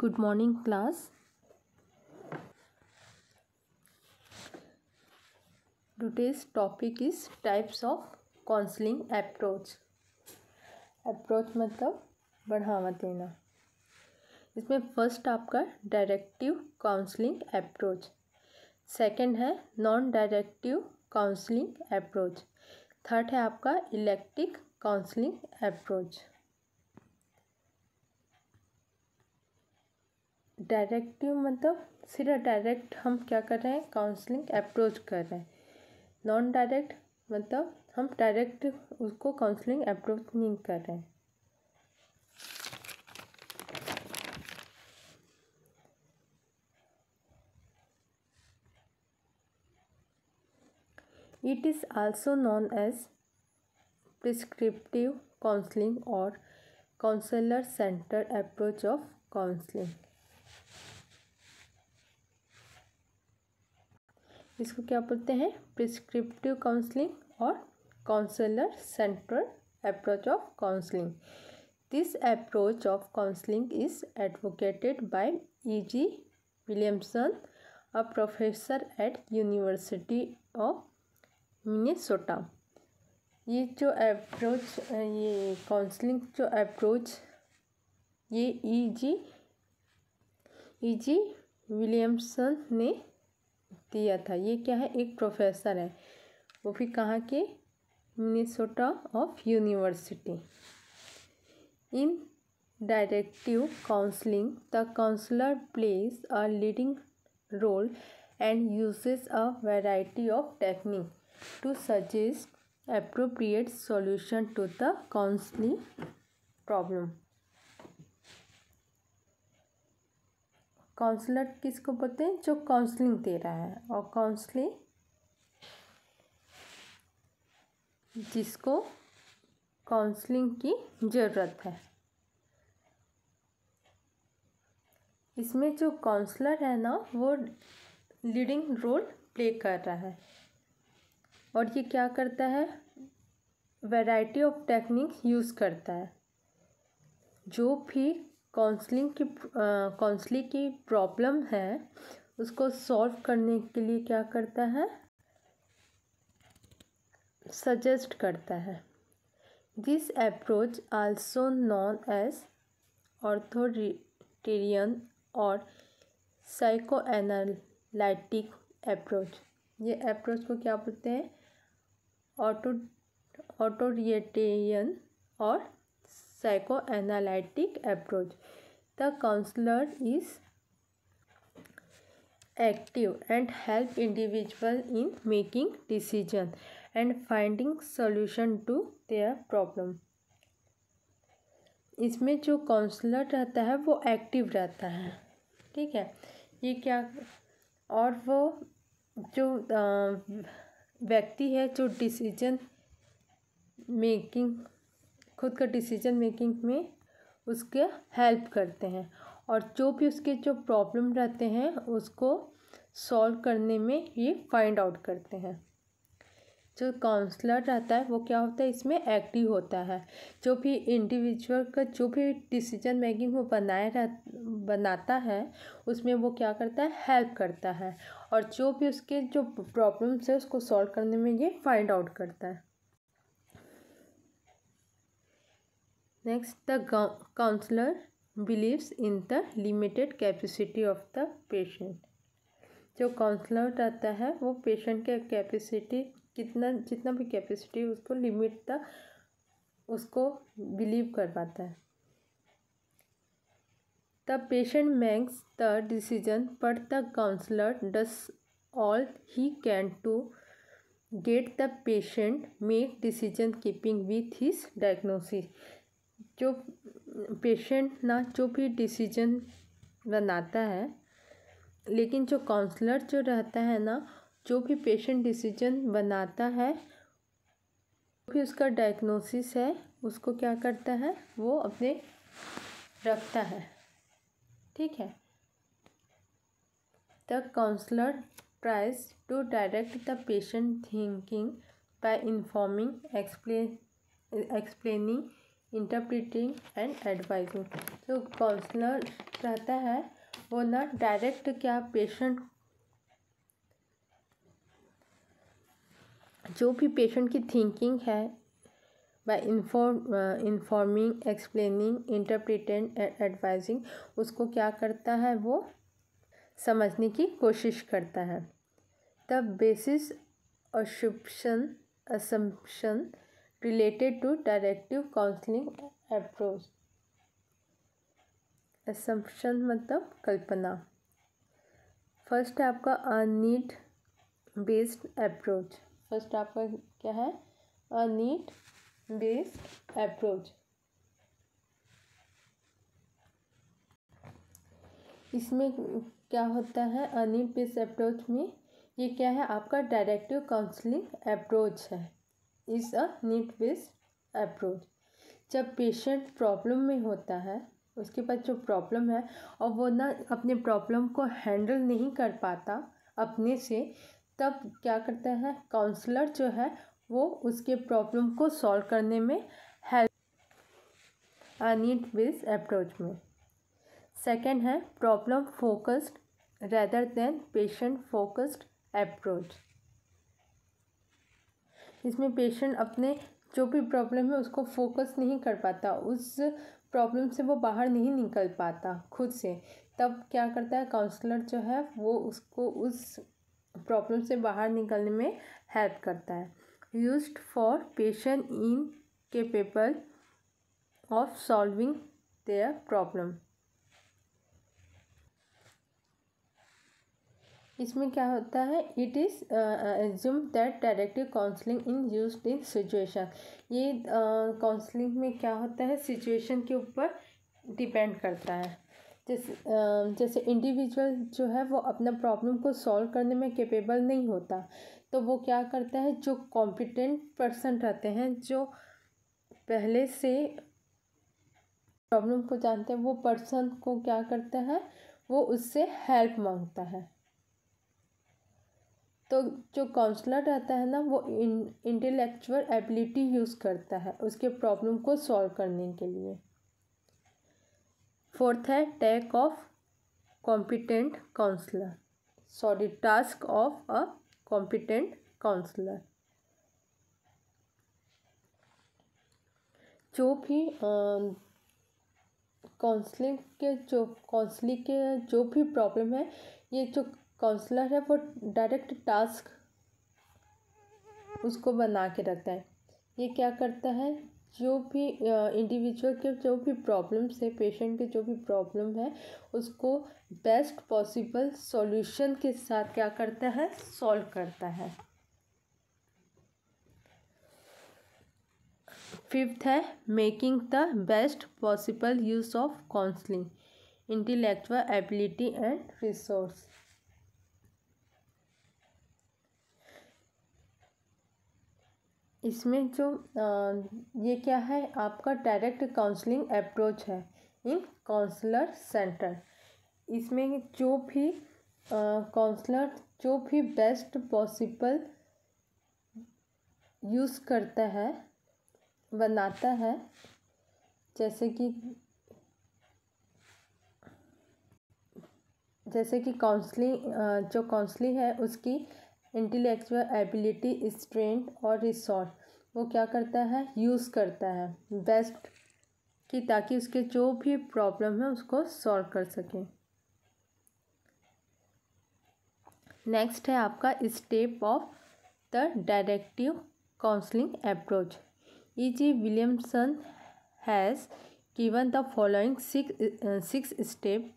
Good morning class today's topic is types of counselling approach approach मतलब बढ़ावा देना इसमें फर्स्ट आपका डायरेक्टिव काउंसलिंग अप्रोच सेकंड है non directive counselling approach third है आपका इलेक्ट्रिक काउंसलिंग अप्रोच डायरेक्टिव मतलब सीधा डायरेक्ट हम क्या कर रहे हैं काउंसलिंग अप्रोच कर रहे हैं नॉन डायरेक्ट मतलब हम डायरेक्ट उसको काउंसलिंग अप्रोच नहीं कर रहे हैं it is also non as prescriptive counselling और counsellor centre approach of counselling इसको क्या बोलते हैं प्रिस्क्रिप्टिव काउंसलिंग और counsellor central approach of counselling this approach of counselling is advocated by E G Williamson a professor at university of Minnesota ये जो approach ये counselling जो अप्रोच ये ई जी ई जी विलियमसन ने दिया था ये क्या है एक प्रोफेसर है वो भी कहाँ के Minnesota of university in directive counselling the counsellor plays a leading role and uses a variety of technique to suggest appropriate solution to the counselling problem counsellor किसको बोलते हैं जो काउंसलिंग दे रहा है और काउंसलिंग जिसको काउंसलिंग की ज़रूरत है इसमें जो काउंसलर है ना वो लीडिंग रोल प्ले कर रहा है और ये क्या करता है वैरायटी ऑफ टेक्निक यूज़ करता है जो भी काउंसलिंग की काउंसलिंग की प्रॉब्लम है उसको सॉल्व करने के लिए क्या करता है सजेस्ट करता है this approach also non as authoritarian और साइको एनालिटिक अप्रोच ये अप्रोच को क्या बोलते हैं ऑटो ऑटोरिएटेरियन और psychoanalytic approach. The counselor is active and help individual in making decision and finding solution to their problem. इसमें जो काउंसलर रहता है वो एक्टिव रहता है ठीक है ये क्या और वो जो व्यक्ति है जो डिसीजन मेकिंग खुद का डिसीजन मेकिंग में उसके हेल्प करते हैं और जो भी उसके जो प्रॉब्लम रहते हैं उसको सॉल्व करने में ये फाइंड आउट करते हैं जो काउंसलर रहता है वो क्या होता है इसमें एक्टिव होता है जो भी इंडिविजुअल का जो भी डिसीजन मेकिंग वो बनाए रह बनाता है उसमें वो क्या करता है हेल्प करता है और जो भी उसके जो प्रॉब्लम्स है उसको सॉल्व करने में ये फाइंड आउट करता है next the counsellor believes in the limited capacity of the patient जो काउंसलर रहता है वो पेशेंट के कैपेसिटी कितना जितना भी कैपेसिटी उसको लिमिट तक उसको बिलीव कर पाता है the patient makes the decision पर the counsellor does all he can to get the patient make decision keeping with his diagnosis जो पेशेंट ना जो भी डिसीजन बनाता है लेकिन जो काउंसलर जो रहता है ना जो भी पेशेंट डिसीजन बनाता है जो भी उसका डायग्नोसिस है उसको क्या करता है वो अपने रखता है ठीक है the counsellor tries to direct the patient thinking by informing explain explaining interpreting and advising जो काउंसलर रहता है वो ना डायरेक्ट क्या पेशेंट जो भी पेशेंट की थिंकिंग है by inform informing explaining interpreting advising उसको क्या करता है वो समझने की कोशिश करता है the basis assumption assumption related to directive counselling approach assumption मतलब कल्पना फर्स्ट है आपका अनीट बेस्ड अप्रोच फर्स्ट आपका क्या है अनीट बेस्ड अप्रोच इसमें क्या होता है अनीट बेस्ड अप्रोच में ये क्या है आपका डायरेक्टिव काउंसलिंग अप्रोच है is a need based approach जब पेशेंट प्रॉब्लम में होता है उसके पास जो प्रॉब्लम है और वो ना अपने प्रॉब्लम को हैंडल नहीं कर पाता अपने से तब क्या करता है काउंसलर जो है वो उसके प्रॉब्लम को सॉल्व करने में हेल्प नीड बेस अप्रोच में सेकेंड है problem focused rather than patient focused approach इसमें पेशेंट अपने जो भी प्रॉब्लम है उसको फोकस नहीं कर पाता उस प्रॉब्लम से वो बाहर नहीं निकल पाता खुद से तब क्या करता है काउंसलर जो है वो उसको उस प्रॉब्लम से बाहर निकलने में हेल्प करता है use for patient incapable of solving their problem इसमें क्या होता है it is assume that directive counselling in use in situation ये काउंसलिंग uh, में क्या होता है सिचुएशन के ऊपर डिपेंड करता है जैसे uh, जैसे इंडिविजुअल जो है वो अपना प्रॉब्लम को सॉल्व करने में कैपेबल नहीं होता तो वो क्या करता है जो कॉम्पिटेंट पर्सन रहते हैं जो पहले से प्रॉब्लम को जानते हैं वो पर्सन को क्या करता है वो उससे हेल्प मांगता है तो जो काउंसलर रहता है ना वो इंटेलेक्चुअल एबिलिटी यूज़ करता है उसके प्रॉब्लम को सॉल्व करने के लिए फोर्थ है tack of competent counsellor sorry task of a competent counsellor जो भी काउंसलिंग के जो काउंसलिंग के जो भी प्रॉब्लम है ये जो काउंसलर है वो डायरेक्ट टास्क उसको बना के रखता है ये क्या करता है जो भी इंडिविजुअल के जो भी प्रॉब्लम्स है पेशेंट के जो भी प्रॉब्लम है उसको बेस्ट पॉसिबल सॉल्यूशन के साथ क्या करता है सॉल्व करता है फिफ्थ है making the best possible use of counselling intellectual ability and resource इसमें जो ये क्या है आपका डायरेक्ट काउंसलिंग अप्रोच है इन काउंसलर सेंटर इसमें जो भी काउंसलर जो भी बेस्ट पॉसिबल यूज़ करता है बनाता है जैसे कि जैसे कि काउंसलिंग जो काउंसलिंग है उसकी इंटेलेक्चुअल एबिलिटी स्ट्रेंथ और रिसोर्स वो क्या करता है यूज़ करता है बेस्ट कि ताकि उसके जो भी प्रॉब्लम है उसको सॉल्व कर सकें नेक्स्ट है आपका step of the directive counselling approach E G Williamson has given the following six step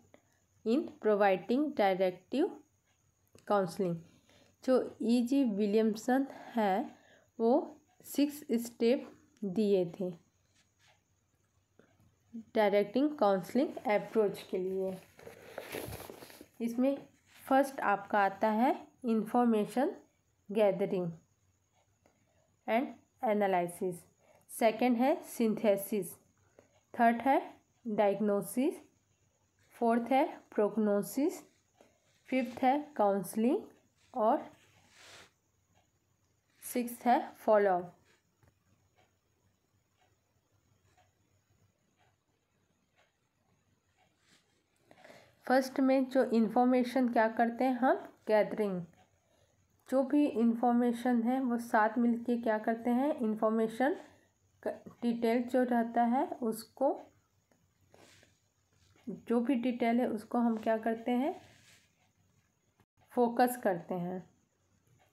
in providing directive counselling जो ई जी विलियमसन है वो सिक्स स्टेप दिए थे डायरेक्टिंग काउंसलिंग अप्रोच के लिए इसमें फर्स्ट आपका आता है information gathering and analysis second है सिंथेसिस थर्ड है डायग्नोसिस फोर्थ है प्रोग्नोसिस फिफ्थ है काउंसलिंग और सिक्स है फॉलो फर्स्ट में जो इन्फॉर्मेशन क्या करते हैं हम गैदरिंग जो भी इन्फॉर्मेशन है वो साथ मिलके क्या करते हैं इन्फॉर्मेशन डिटेल जो रहता है उसको जो भी डिटेल है उसको हम क्या करते हैं फोकस करते हैं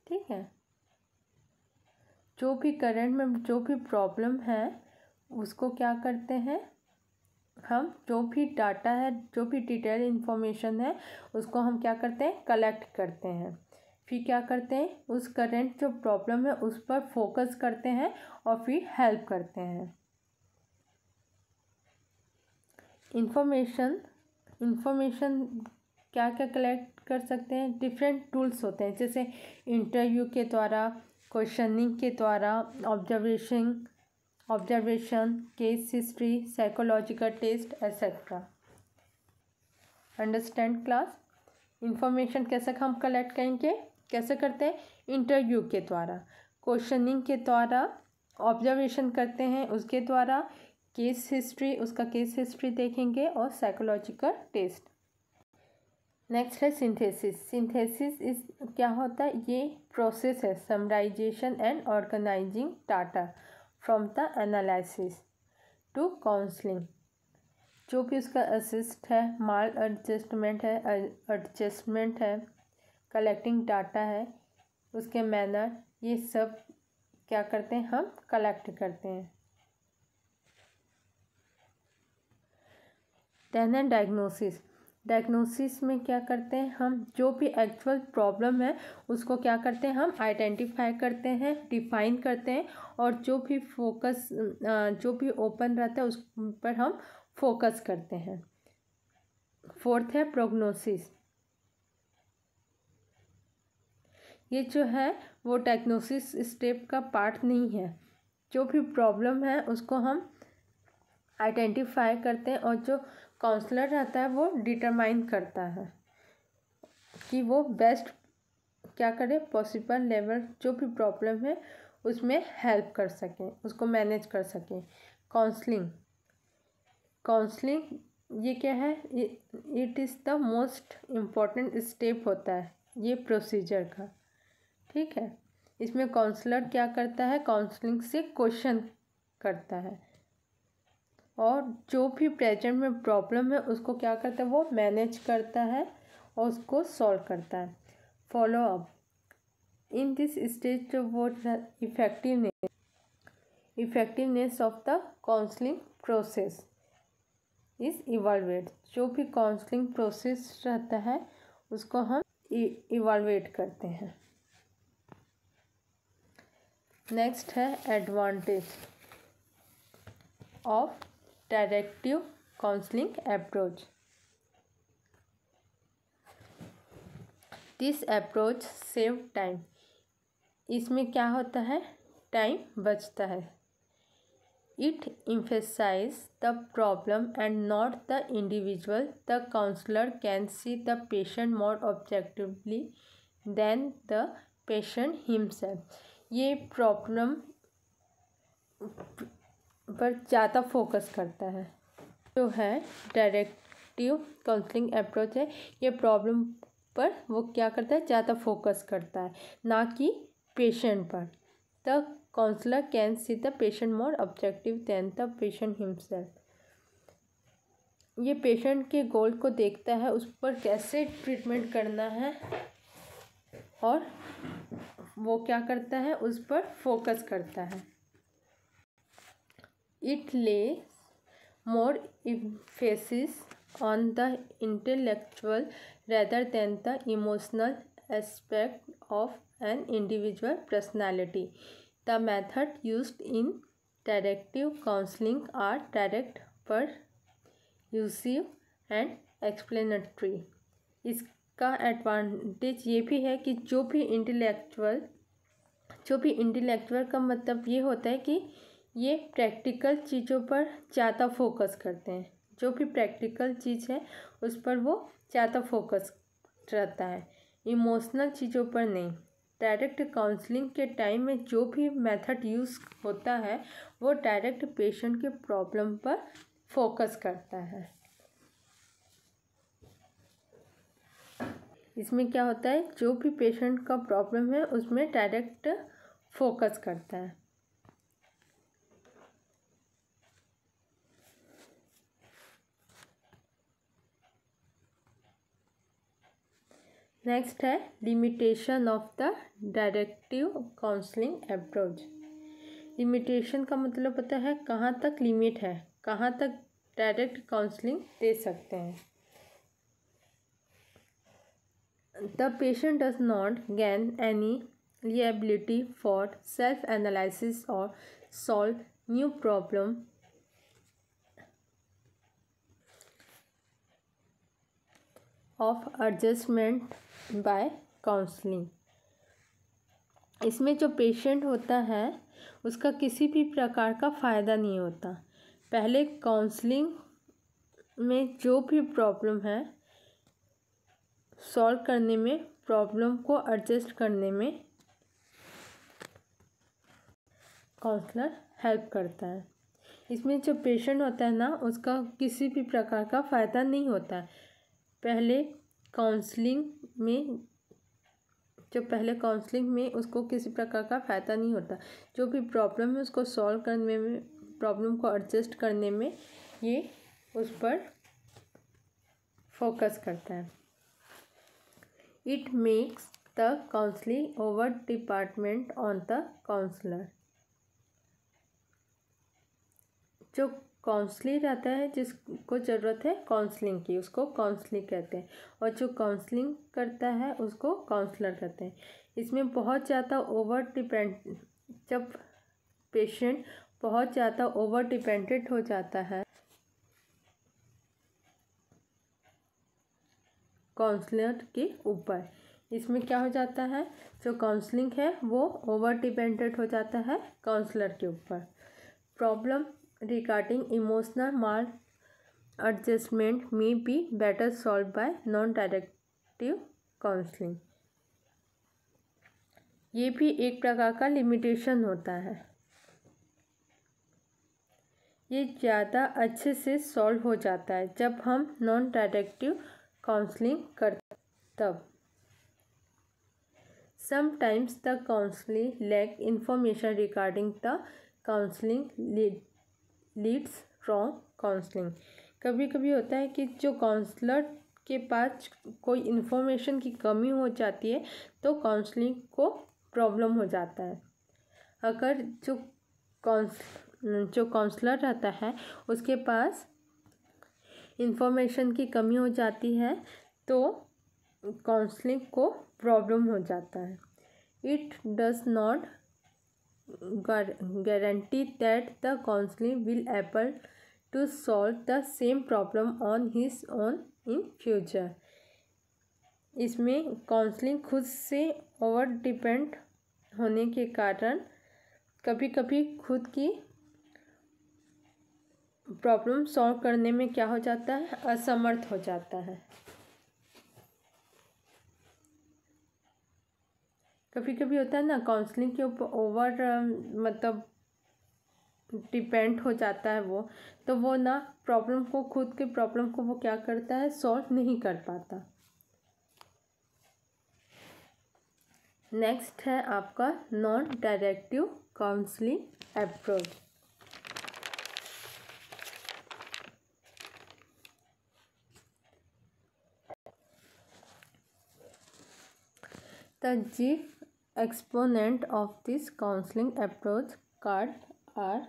ठीक है जो भी करंट में जो भी प्रॉब्लम है उसको क्या करते हैं हम जो भी डाटा है जो भी डिटेल इन्फॉर्मेशन है उसको हम क्या करते हैं कलेक्ट करते हैं फिर क्या करते हैं उस करंट जो प्रॉब्लम है उस पर फोकस करते हैं और फिर हेल्प करते हैं इन्फॉर्मेशन इन्फॉर्मेशन क्या क्या कलेक्ट कर सकते हैं डिफरेंट टूल्स होते हैं जैसे इंटरव्यू के द्वारा क्वेश्चनिंग के द्वारा observation observation case history psychological test etcetera understand class information कैसे हम कलेक्ट करेंगे कैसे करते हैं इंटरव्यू के द्वारा क्वेश्चनिंग के द्वारा ऑब्जर्वेशन करते हैं उसके द्वारा केस हिस्ट्री उसका केस हिस्ट्री देखेंगे और साइकोलॉजिकल टेस्ट नेक्स्ट है सिंथेसिस सिंथेसिस इस क्या होता है ये प्रोसेस है summarisation and organising data from the analysis to counselling जो भी उसका असिस्ट है माल एडजस्टमेंट है एडजस्टमेंट है कलेक्टिंग डाटा है उसके मैनर ये सब क्या करते हैं हम कलेक्ट करते हैं देन एंड डायग्नोसिस डायग्नोसिस में क्या करते हैं हम जो भी एक्चुअल प्रॉब्लम है उसको क्या करते हैं हम आइडेंटिफाई करते हैं डिफाइन करते हैं और जो भी फोकस जो भी ओपन रहता है उस पर हम फोकस करते हैं फोर्थ है प्रोग्नोसिस ये जो है वो डायग्नोसिस स्टेप का पार्ट नहीं है जो भी प्रॉब्लम है उसको हम आइडेंटिफाई करते हैं और जो काउंसलर रहता है वो डिटरमाइन करता है कि वो बेस्ट क्या करे पॉसिबल लेवल जो भी प्रॉब्लम है उसमें हेल्प कर सकें उसको मैनेज कर सकें काउंसलिंग काउंसलिंग ये क्या है it is the most important step होता है ये प्रोसीजर का ठीक है इसमें काउंसलर क्या करता है काउंसलिंग से क्वेश्चन करता है और जो भी प्रेजेंट में प्रॉब्लम है उसको क्या करता है वो मैनेज करता है और उसको सॉल्व करता है follow up in this stage जो वो effectiveness effectiveness of the counselling process is evaluate जो भी काउंसलिंग प्रोसेस रहता है उसको हम इवालुएट e-, करते हैं नेक्स्ट है advantage of directive counselling approach this approach save time इसमें क्या होता है टाइम बचता है it emphasise the problem and not the individual the counsellor can see the patient more objectively than the patient himself ये problem पर ज़्यादा focus करता है जो है डायरेक्टिव काउंसलिंग अप्रोच है ये प्रॉब्लम पर वो क्या करता है ज़्यादा फोकस करता है ना कि पेशेंट पर the counsellor can see the patient more objective than the patient himself ये पेशेंट के गोल को देखता है उस पर कैसे ट्रीटमेंट करना है और वो क्या करता है उस पर फोकस करता है it lays more emphasis on the intellectual rather than the emotional aspect of an individual personality. The method used in directive counseling are direct persuasive and explanatory. इसका एडवांटेज ये भी है कि जो भी इंटेलेक्चुअल जो भी इंटेलेक्चुअल का मतलब ये होता है कि ये प्रैक्टिकल चीज़ों पर ज़्यादा फोकस करते हैं जो भी प्रैक्टिकल चीज़ है उस पर वो ज़्यादा फोकस रहता है इमोशनल चीज़ों पर नहीं डायरेक्ट काउंसलिंग के टाइम में जो भी मेथड यूज़ होता है वो डायरेक्ट पेशेंट के प्रॉब्लम पर फोकस करता है इसमें क्या होता है जो भी पेशेंट का प्रॉब्लम है उसमें डायरेक्ट फोकस करता है नेक्स्ट है limitation of the directive counselling approach limitation का मतलब पता है कहाँ तक लिमिट है कहाँ तक डायरेक्ट काउंसलिंग दे सकते हैं the patient does not gain any liability for self analysis और solve new problem of adjustment by counselling इसमें जो पेशेंट होता है उसका किसी भी प्रकार का फ़ायदा नहीं होता पहले काउंसलिंग में जो भी प्रॉब्लम है सॉल्व करने में प्रॉब्लम को एडजस्ट करने में काउंसलर हेल्प करता है इसमें जो पेशेंट होता है ना उसका किसी भी प्रकार का फ़ायदा नहीं होता है पहले काउंसलिंग में जो पहले काउंसलिंग में उसको किसी प्रकार का फ़ायदा नहीं होता जो भी प्रॉब्लम है उसको सॉल्व करने में प्रॉब्लम को एडजस्ट करने में ये उस पर फोकस करता है it makes the counselling over department on the counsellor जो काउंसलर रहता है जिसको ज़रूरत है काउंसलिंग की उसको काउंसलिंग कहते हैं और जो काउंसलिंग करता है उसको काउंसलर कहते हैं इसमें बहुत ज़्यादा ओवर डिपेंड जब पेशेंट बहुत ज़्यादा ओवर डिपेंडेंट हो जाता है काउंसलर के ऊपर इसमें क्या हो जाता है जो काउंसलिंग है वो ओवर डिपेंडेंट हो जाता है काउंसलर के ऊपर problem regarding emotional mal adjustment may be better solved by non directive counselling ये भी एक प्रकार का लिमिटेशन होता है ये ज़्यादा अच्छे से सॉल्व हो जाता है जब हम नॉन डायरेक्टिव काउंसलिंग करते तब sometimes the counselling lack information regarding the counselling lead leads from counselling कभी कभी होता है कि जो काउंसलर के पास कोई इन्फॉर्मेशन की कमी हो जाती है तो काउंसलिंग को प्रॉब्लम हो जाता है अगर जो काउंस जो काउंसलर रहता है उसके पास इन्फॉर्मेशन की कमी हो जाती है तो काउंसलिंग को प्रॉब्लम हो जाता है it does not guarantee that the counselling will able to solve the same problem on his own in future इसमें काउंसलिंग खुद से ओवर डिपेंड होने के कारण कभी कभी खुद की प्रॉब्लम सॉल्व करने में क्या हो जाता है असमर्थ हो जाता है कभी कभी होता है ना काउंसलिंग के ऊपर ओवर um, मतलब डिपेंड हो जाता है वो तो वो ना प्रॉब्लम को खुद के प्रॉब्लम को वो क्या करता है सॉल्व नहीं कर पाता नेक्स्ट है आपका non directive counselling approach the exponent of this counselling approach Carl R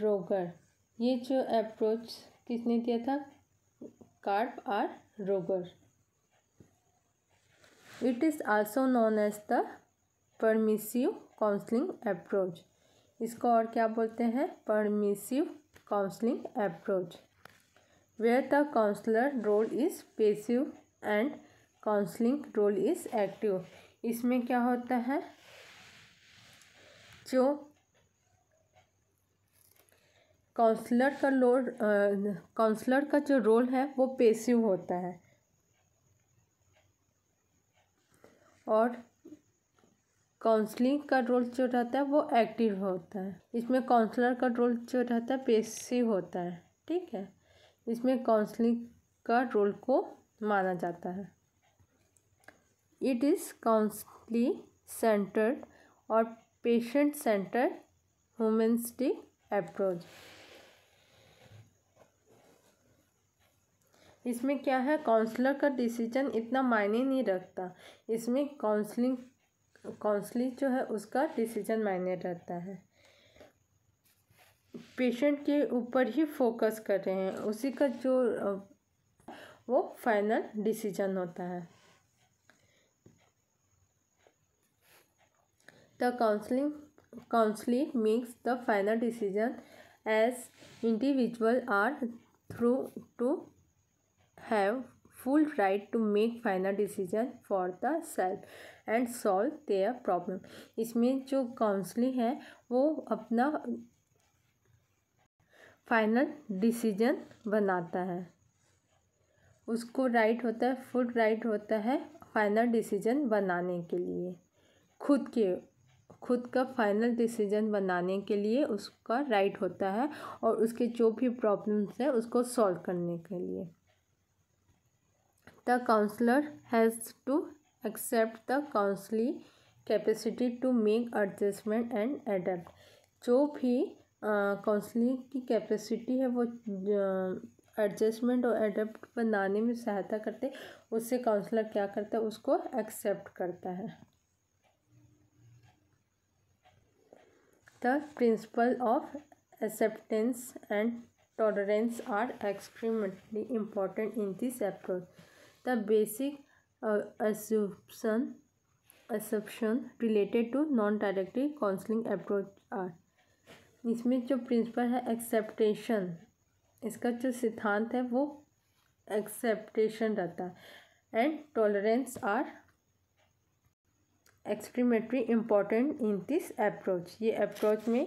Roger ये जो अप्रोच किसने दिया था Carl R Roger it is also known as the permissive counselling approach इसको और क्या बोलते हैं permissive counselling approach where the counsellor role is passive and counselling role is active इसमें क्या होता है जो काउंसलर का लोड काउंसलर का जो रोल है वो पेसिव होता है और काउंसलिंग का रोल जो रहता है वो एक्टिव होता है इसमें काउंसलर का रोल जो रहता है पेसिव होता है ठीक है इसमें काउंसलिंग का रोल को माना जाता है इट इज़ counseling centered और पेशेंट centered humanistic अप्रोच इसमें क्या है काउंसलर का डिसीजन इतना मायने नहीं रखता इसमें काउंसलिंग काउंसलिंग जो है उसका डिसीजन मायने रहता है पेशेंट के ऊपर ही फोकस कर रहे हैं उसी का जो वो फाइनल डिसीजन होता है the counseling counselee makes the final decision as individuals are through to have full right to make final decision for the self and solve their problem इसमें जो काउंसलिंग है वो अपना फाइनल डिसीजन बनाता है उसको राइट होता है फुल राइट होता है फाइनल डिसीजन बनाने के लिए खुद के खुद का फाइनल डिसीजन बनाने के लिए उसका राइट होता है और उसके जो भी प्रॉब्लम्स हैं उसको सॉल्व करने के लिए the counsellor has to accept the counselee capacity to make adjustment and adapt जो भी काउंसलिंग की कैपेसिटी है वो एडजस्टमेंट और एडेप्ट बनाने में सहायता करते उससे काउंसलर क्या करता है उसको एक्सेप्ट करता है the principle of acceptance and tolerance are extremely important in this approach. The basic uh, assumption assumption related to non directive counselling approach are इसमें जो प्रिंसिपल है एक्सेप्टेशन इसका जो सिद्धांत है वो एक्सेप्टेशन रहता है and tolerance are extremely important in this approach ये अप्रोच में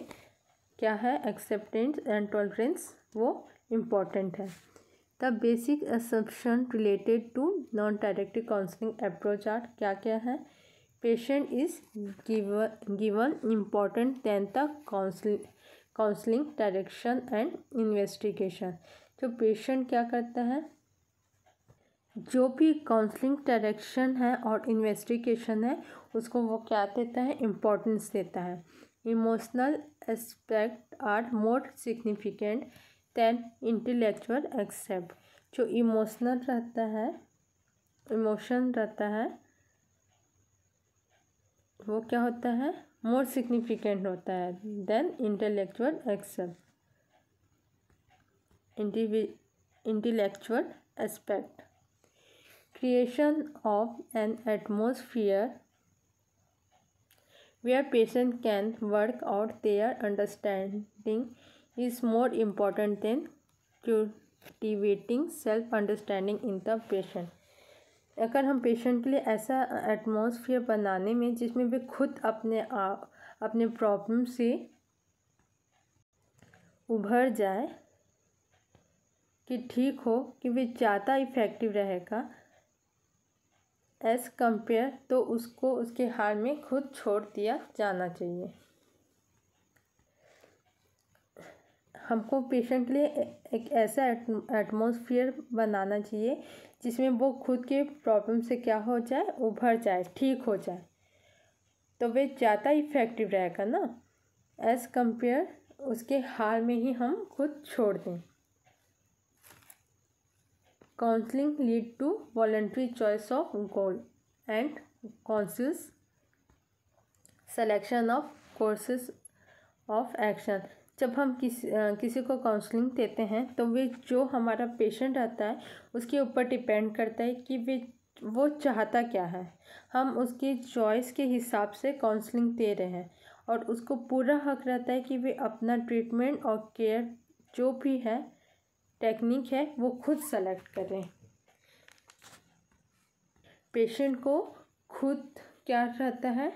क्या है एक्सेप्टेंस एंड टॉलरेंस वो इम्पॉर्टेंट है the basic assumption related to non directive counselling approach are क्या क्या है patient is given important than the counselling direction and investigation तो पेशेंट क्या करता है जो भी काउंसलिंग डायरेक्शन है और इन्वेस्टिगेशन है उसको वो क्या देता है इम्पोर्टेंस देता है emotional aspect are more significant than intellectual accept जो इमोशनल रहता है इमोशन रहता है वो क्या होता है मोर सिग्निफिकेंट होता है then intellectual accept intellectual aspect creation of an atmosphere where patients can work out their understanding is more important than cultivating self understanding in the patient अगर हम पेशेंट के लिए ऐसा एटमॉस्फेयर बनाने में जिसमें वे खुद अपने आ, अपने प्रॉब्लम से उभर जाए कि ठीक हो कि वे ज़्यादा इफ़ेक्टिव रहेगा एस कंपेयर तो उसको उसके हाल में खुद छोड़ दिया जाना चाहिए हमको पेशेंट के लिए एक ऐसा एटमोसफियर बनाना चाहिए जिसमें वो खुद के प्रॉब्लम से क्या हो जाए उभर जाए ठीक हो जाए तो वे ज़्यादा इफ़ेक्टिव रहेगा ना एज़ कम्पेयर उसके हाल में ही हम खुद छोड़ दें counselling lead to voluntary choice of goal and counsels selection of courses of action जब हम किस आ, किसी को काउंसलिंग देते हैं तो वे जो हमारा पेशेंट आता है उसके ऊपर डिपेंड करता है कि वे वो चाहता क्या है हम उसकी चॉइस के हिसाब से काउंसलिंग दे रहे हैं और उसको पूरा हक रहता है कि वे अपना ट्रीटमेंट और केयर जो भी है टेक्निक है वो खुद सेलेक्ट करें पेशेंट को खुद क्या रहता है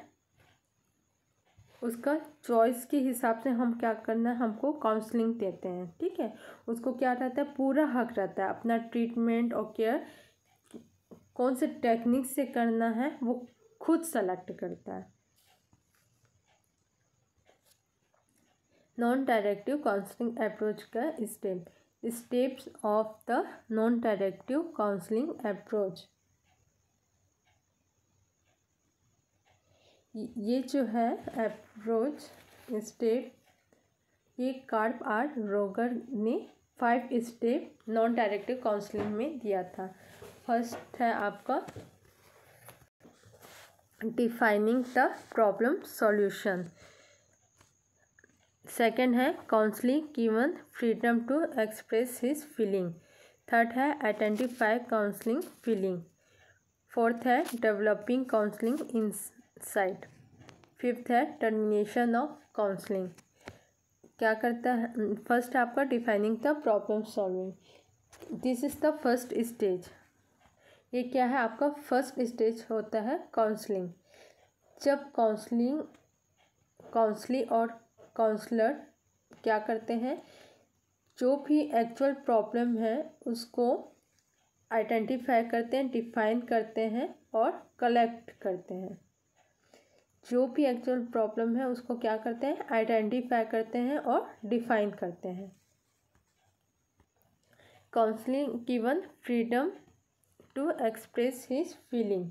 उसका चॉइस के हिसाब से हम क्या करना है हमको काउंसलिंग देते हैं ठीक है उसको क्या रहता है पूरा हक रहता है अपना ट्रीटमेंट और केयर कौन से टेक्निक से करना है वो खुद सेलेक्ट करता है नॉन डायरेक्टिव काउंसलिंग अप्रोच का step steps of the non-directive counseling approach ये जो है अप्रोच स्टेप ये कार्प आर रोगर ने five step non directive counselling में दिया था फर्स्ट है आपका defining the problem solution second है counselling given freedom to express his feeling third है आइडेंटिफाई काउंसलिंग फीलिंग फोर्थ है developing counselling insight fifth है टर्मिनेशन ऑफ काउंसलिंग क्या करता है फर्स्ट आपका defining the problem solving this is the first stage ये क्या है आपका फर्स्ट स्टेज होता है काउंसलिंग जब काउंसलिंग काउंसलिंग और काउंसलर क्या करते हैं जो भी एक्चुअल प्रॉब्लम है उसको आइडेंटिफाई करते हैं डिफाइन करते हैं और कलेक्ट करते हैं जो भी एक्चुअल प्रॉब्लम है उसको क्या करते हैं आइडेंटिफाई करते हैं और डिफाइन करते हैं counselling given freedom to express his feeling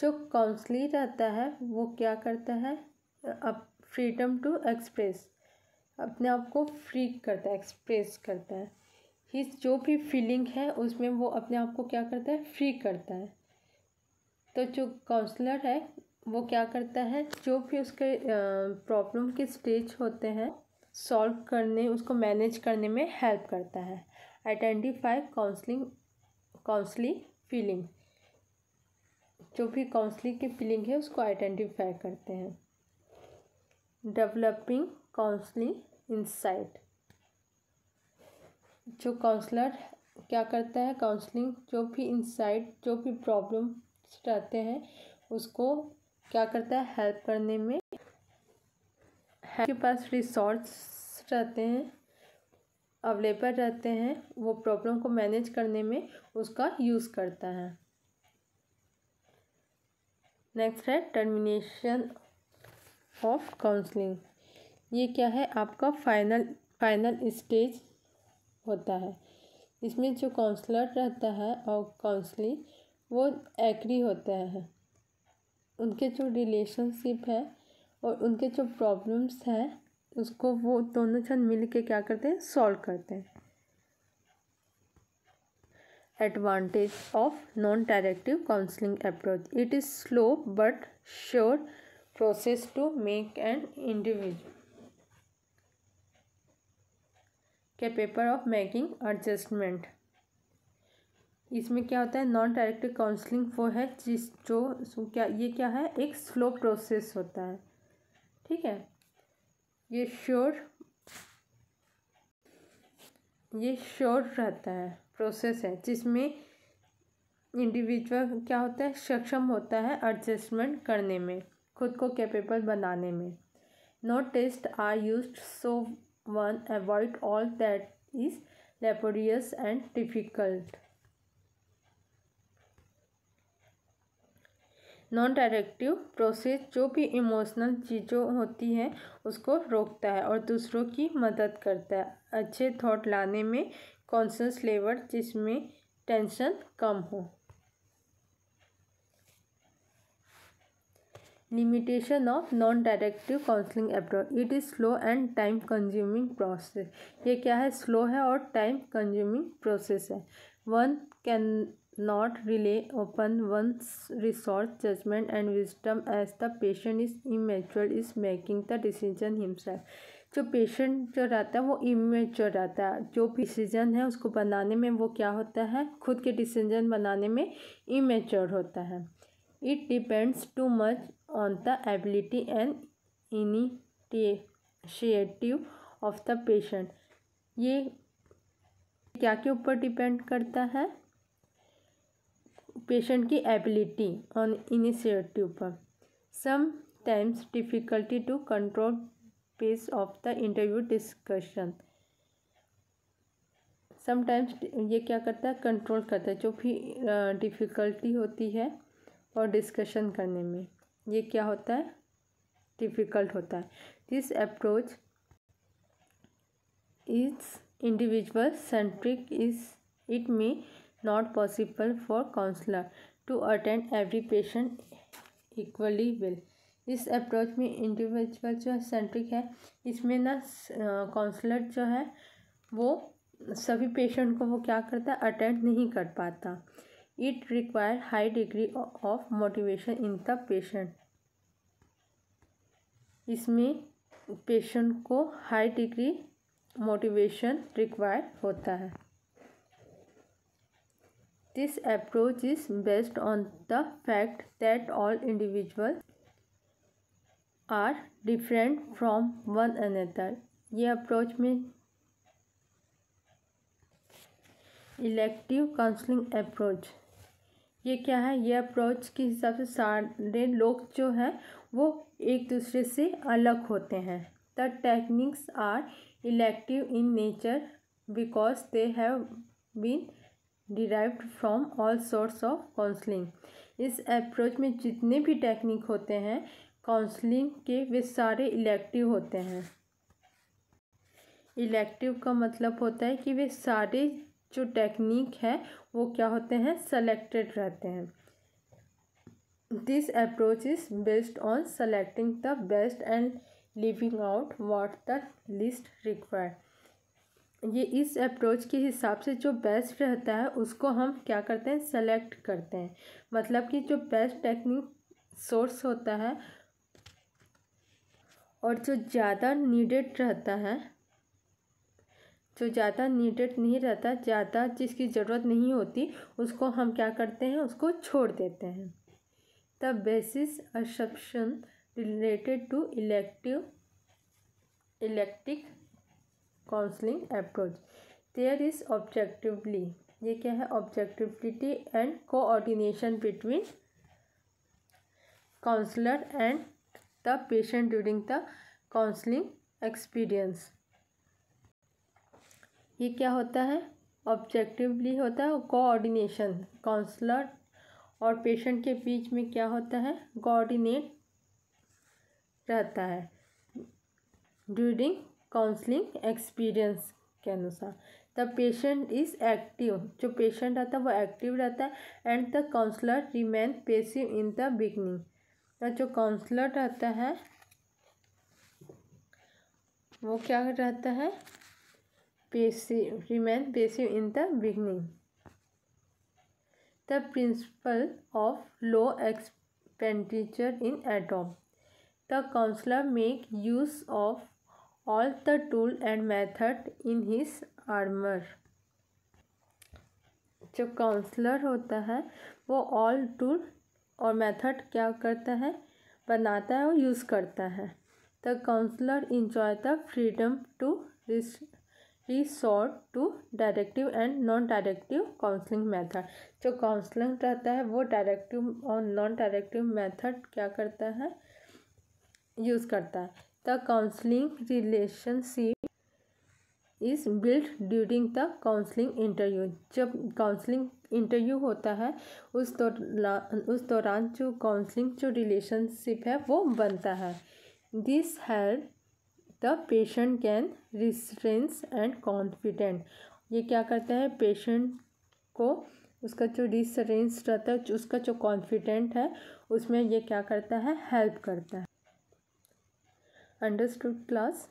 जो काउंसलिंग रहता है वो क्या करता है अब फ्रीडम टू एक्सप्रेस अपने आप को फ्री करता है एक्सप्रेस करता है हिज जो भी फीलिंग है उसमें वो अपने आप को क्या करता है फ्री करता है तो जो काउंसलर है वो क्या करता है जो भी उसके प्रॉब्लम के स्टेज होते हैं सॉल्व करने उसको मैनेज करने में हेल्प करता है आइडेंटिफाई काउंसलिंग काउंसलिंग फीलिंग जो भी काउंसलिंग की फीलिंग है उसको आइडेंटिफाई करते हैं डेवलपिंग काउंसलिंग इंसाइट जो काउंसलर क्या करता है काउंसलिंग जो भी इंसाइट जो भी प्रॉब्लम रहते हैं उसको क्या करता है हेल्प करने में के पास रिसोर्स रहते हैं अवेलेबल रहते हैं वो प्रॉब्लम को मैनेज करने में उसका यूज़ करता है नेक्स्ट है टर्मिनेशन ऑफ काउंसलिंग ये क्या है आपका फाइनल फाइनल स्टेज होता है इसमें जो काउंसलर रहता है और काउंसलिंग वो एग्री होते हैं उनके जो रिलेशनशिप है और उनके जो प्रॉब्लम्स हैं उसको वो दोनों जन मिल के क्या करते हैं सॉल्व करते हैं advantage of non directive counselling approach it is slow but sure process to make an individual के पेपर ऑफ मेकिंग एडजस्टमेंट इसमें क्या होता है नॉन डायरेक्ट काउंसलिंग फो है जिस जो क्या ये क्या है एक स्लो प्रोसेस होता है ठीक है ये श्योर ये श्योर रहता है प्रोसेस है जिसमें इंडिविजुअल क्या होता है सक्षम होता है एडजस्टमेंट करने में खुद को कैपेबल बनाने में no test are use so one avoid all that is laborious and difficult non directive process जो भी इमोशनल चीज़ों होती हैं उसको रोकता है और दूसरों की मदद करता है अच्छे थॉट लाने में कॉन्शस लेवल जिसमें टेंशन कम हो limitation of non directive counselling approach it is slow and time consuming process ये क्या है स्लो है और टाइम कंज्यूमिंग प्रोसेस है one can not rely open one resource judgement and wisdom as the patient is immature is making the decision himself जो patient जो रहता है वो इमेच्योर रहता है जो डिसीजन है उसको बनाने में वो क्या होता है खुद के डिसीजन बनाने में इमेच्योर होता है it depends too much on the ability and initiative of the patient ये क्या के ऊपर डिपेंड करता है पेशेंट की एबिलिटी ऑन इनिशिएटिव पर sometimes difficulty to control pace of the interview discussion sometimes ये क्या करता है कंट्रोल करता है जो भी डिफ़िकल्टी होती है और डिस्कशन करने में ये क्या होता है डिफ़िकल्ट होता है this approach is individual centric is it may not possible for counsellor to attend every patient equally well इस अप्रोच में इंडिविजुअल जो सेंट्रिक है इसमें ना काउंसलर जो है वो सभी पेशेंट को वो क्या करता है अटेंड नहीं कर पाता it require high degree of motivation in the patient इसमें पेशेंट को हाई डिग्री मोटिवेशन रिक्वायर होता है this approach is based on the fact that all individual are different from one another ये अप्रोच में elective counselling approach ये क्या है ये अप्रोच के हिसाब से सारे लोग जो हैं वो एक दूसरे से अलग होते हैं the techniques are elective in nature because they have been derived from all source of counselling इस अप्रोच में जितने भी टेक्निक होते हैं काउंसलिंग के वे सारे इलेक्टिव होते हैं इलेक्टिव का मतलब होता है कि वे सारे जो टेक्निक है वो क्या होते हैं सेलेक्टेड रहते हैं this approach is based on selecting the best and living out what the list require ये इस अप्रोच के हिसाब से जो बेस्ट रहता है उसको हम क्या करते हैं सेलेक्ट करते हैं मतलब कि जो बेस्ट टेक्निक सोर्स होता है और जो ज़्यादा नीडेड रहता है जो ज़्यादा नीडेड नहीं रहता ज़्यादा जिसकी ज़रूरत नहीं होती उसको हम क्या करते हैं उसको छोड़ देते हैं the basis assumption related to elective eclectic counselling approach there is objectively ये क्या है objectivity and coordination between counsellor and the patient during the counselling experience ये क्या होता है ऑब्जेक्टिवली होता है कोऑर्डिनेशन काउंसलर और पेशेंट के बीच में क्या होता है कोऑर्डिनेट रहता है ड्यूरिंग काउंसलिंग एक्सपीरियंस के अनुसार द पेशेंट इज़ एक्टिव जो पेशेंट रहता है वो एक्टिव रहता है and the counsellor remain passive in the beginning और जो काउंसलर रहता है वो क्या रहता है passive remain passive in the beginning the principle of low expenditure in adopt the counsellor make use of all the tool and method in his armour जो counsellor होता है वो ऑल टूल और मैथड क्या करता है बनाता है और यूज़ करता है the counsellor enjoy the freedom to resort to directive and non directive counselling method जो काउंसलिंग रहता है वो डायरेक्टिव और नॉन डायरेक्टिव मेथड क्या करता है यूज़ करता है the counselling relationship is built during the counselling interview जब काउंसलिंग इंटरव्यू होता है उस दौरान उस दौरान जो काउंसलिंग जो रिलेशनशिप है वो बनता है this help the patient can restraints and confident ये क्या करता है पेशेंट को उसका जो रिसरेंस रहता है उसका जो कॉन्फिडेंट है उसमें ये क्या करता है हेल्प करता है अंडरस्टूड क्लास